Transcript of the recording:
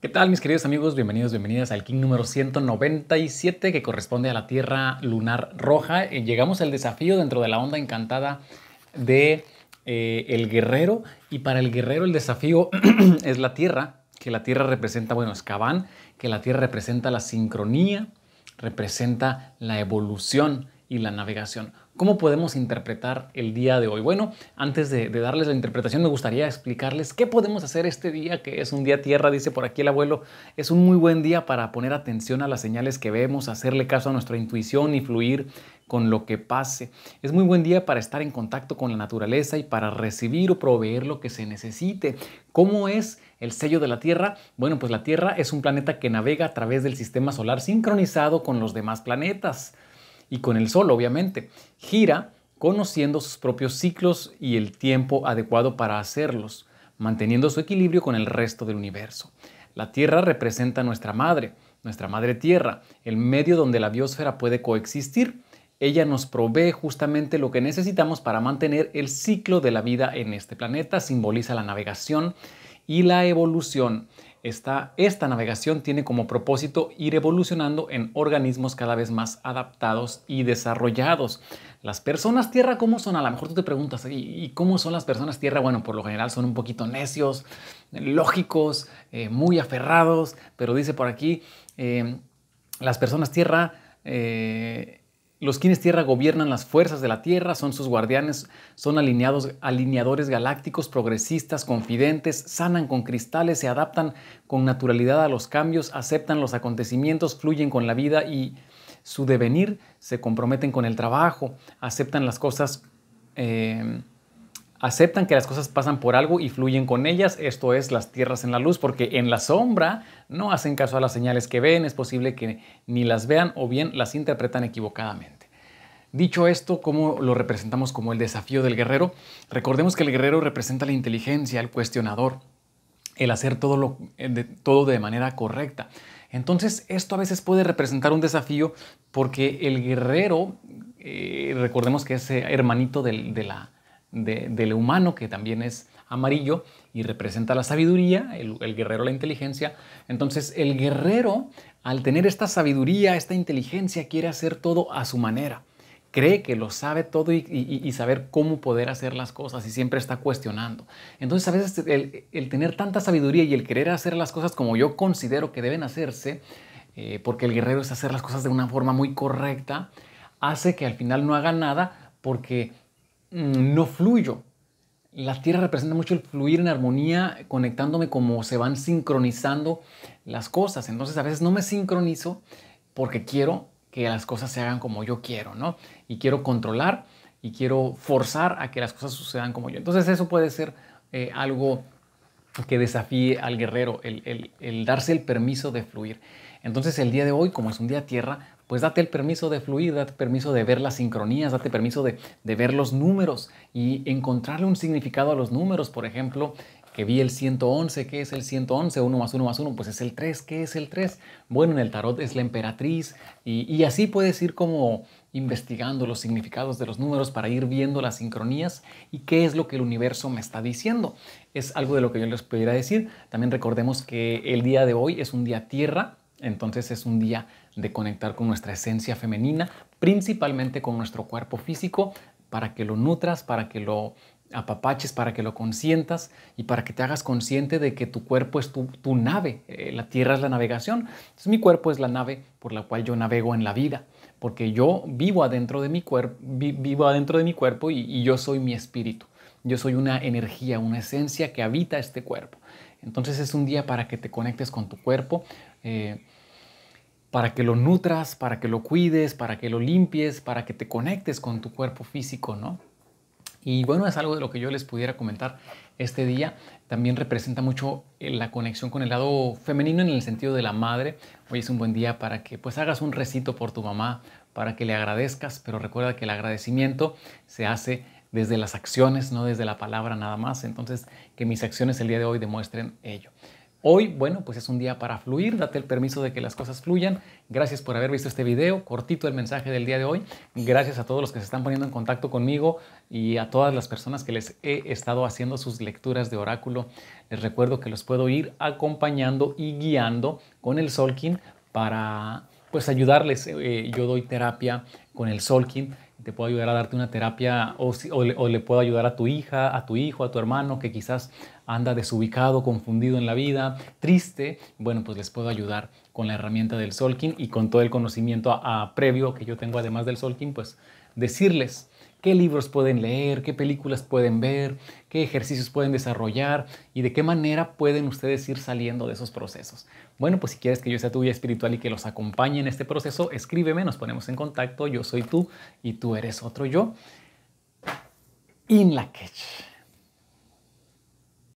¿Qué tal mis queridos amigos? Bienvenidos, bienvenidas al King número 197 que corresponde a la Tierra Lunar Roja. Eh, llegamos al desafío dentro de la onda encantada de eh, el guerrero y para el guerrero el desafío es la Tierra, que la Tierra representa, bueno, Escabán, que la Tierra representa la sincronía, representa la evolución y la navegación. ¿Cómo podemos interpretar el día de hoy? Bueno, antes de, darles la interpretación, me gustaría explicarles qué podemos hacer este día, que es un día tierra, dice por aquí el abuelo. Es un muy buen día para poner atención a las señales que vemos, hacerle caso a nuestra intuición y fluir con lo que pase. Es muy buen día para estar en contacto con la naturaleza y para recibir o proveer lo que se necesite. ¿Cómo es? el sello de la Tierra? Bueno, pues la Tierra es un planeta que navega a través del sistema solar sincronizado con los demás planetas y con el Sol, obviamente. Gira conociendo sus propios ciclos y el tiempo adecuado para hacerlos, manteniendo su equilibrio con el resto del universo. La Tierra representa nuestra madre, nuestra madre Tierra, el medio donde la biosfera puede coexistir. Ella nos provee justamente lo que necesitamos para mantener el ciclo de la vida en este planeta, simboliza la navegación y la evolución. Esta, esta navegación tiene como propósito ir evolucionando en organismos cada vez más adaptados y desarrollados. Las personas tierra, ¿cómo son? A lo mejor tú te preguntas, ¿y, cómo son las personas tierra? Bueno, por lo general son un poquito necios, lógicos, eh, muy aferrados, pero dice por aquí, eh, las personas tierra... Eh, los quienes tierra gobiernan las fuerzas de la tierra, son sus guardianes, son alineados, alineadores galácticos, progresistas, confidentes, sanan con cristales, se adaptan con naturalidad a los cambios, aceptan los acontecimientos, fluyen con la vida y su devenir, se comprometen con el trabajo, aceptan las cosas eh, aceptan que las cosas pasan por algo y fluyen con ellas, esto es las tierras en la luz, porque en la sombra no hacen caso a las señales que ven, es posible que ni las vean o bien las interpretan equivocadamente. Dicho esto, ¿cómo lo representamos como el desafío del guerrero? Recordemos que el guerrero representa la inteligencia, el cuestionador, el hacer todo, lo, eh, de, todo de manera correcta. Entonces, esto a veces puede representar un desafío porque el guerrero, eh, recordemos que es eh, hermanito de la del humano, que también es amarillo y representa la sabiduría, el, guerrero la inteligencia. Entonces el guerrero, al tener esta sabiduría, esta inteligencia, quiere hacer todo a su manera. Cree que lo sabe todo y, saber cómo poder hacer las cosas y siempre está cuestionando. Entonces a veces el, tener tanta sabiduría y el querer hacer las cosas como yo considero que deben hacerse, eh, porque el guerrero es hacer las cosas de una forma muy correcta, hace que al final no haga nada porque Mm, no fluyo. La tierra representa mucho el fluir en armonía, conectándome como se van sincronizando las cosas. Entonces a veces no me sincronizo porque quiero que las cosas se hagan como yo quiero, ¿no? Y quiero controlar y quiero forzar a que las cosas sucedan como yo. Entonces eso puede ser eh, algo que desafíe al guerrero, el, darse el permiso de fluir. Entonces el día de hoy, como es un día tierra, pues date el permiso de fluir, date permiso de ver las sincronías, date permiso de, ver los números y encontrarle un significado a los números. Por ejemplo, que vi el 111, ¿qué es el 111? 1 más 1 más 1, pues es el 3, ¿qué es el 3? Bueno, en el tarot es la emperatriz y, y así puedes ir como investigando los significados de los números para ir viendo las sincronías y qué es lo que el universo me está diciendo. Es algo de lo que yo les pudiera decir. También recordemos que el día de hoy es un día tierra, entonces es un día de conectar con nuestra esencia femenina, principalmente con nuestro cuerpo físico, para que lo nutras, para que lo apapaches, para que lo consientas y para que te hagas consciente de que tu cuerpo es tu, nave, eh, la tierra es la navegación. Entonces mi cuerpo es la nave por la cual yo navego en la vida, porque yo vivo adentro de mi, cuerpo vivo adentro de mi cuerpo y, yo soy mi espíritu. Yo soy una energía, una esencia que habita este cuerpo. Entonces es un día para que te conectes con tu cuerpo. Eh, para que lo nutras, para que lo cuides, para que lo limpies, para que te conectes con tu cuerpo físico, ¿no? Y bueno, es algo de lo que yo les pudiera comentar este día. También representa mucho eh, la conexión con el lado femenino en el sentido de la madre. Hoy es un buen día para que pues hagas un recito por tu mamá, para que le agradezcas, pero recuerda que el agradecimiento se hace desde las acciones, no desde la palabra nada más. Entonces, que mis acciones el día de hoy demuestren ello. Hoy, bueno, pues es un día para fluir, date el permiso de que las cosas fluyan. Gracias por haber visto este video, cortito el mensaje del día de hoy. Gracias a todos los que se están poniendo en contacto conmigo y a todas las personas que les he estado haciendo sus lecturas de oráculo. Les recuerdo que los puedo ir acompañando y guiando con el Solkin para pues ayudarles. Eh, yo doy terapia con el Solkin te puedo ayudar a darte una terapia o, le, puedo ayudar a tu hija, a tu hijo, a tu hermano que quizás anda desubicado, confundido en la vida, triste, bueno, pues les puedo ayudar con la herramienta del Solkin y con todo el conocimiento previo que yo tengo además del Solkin, pues decirles qué libros pueden leer, qué películas pueden ver, qué ejercicios pueden desarrollar y de qué manera pueden ustedes ir saliendo de esos procesos. Bueno, pues si quieres que yo sea tu guía espiritual y que los acompañe en este proceso, escríbeme, nos ponemos en contacto, yo soy tú y tú eres otro yo. In la catch.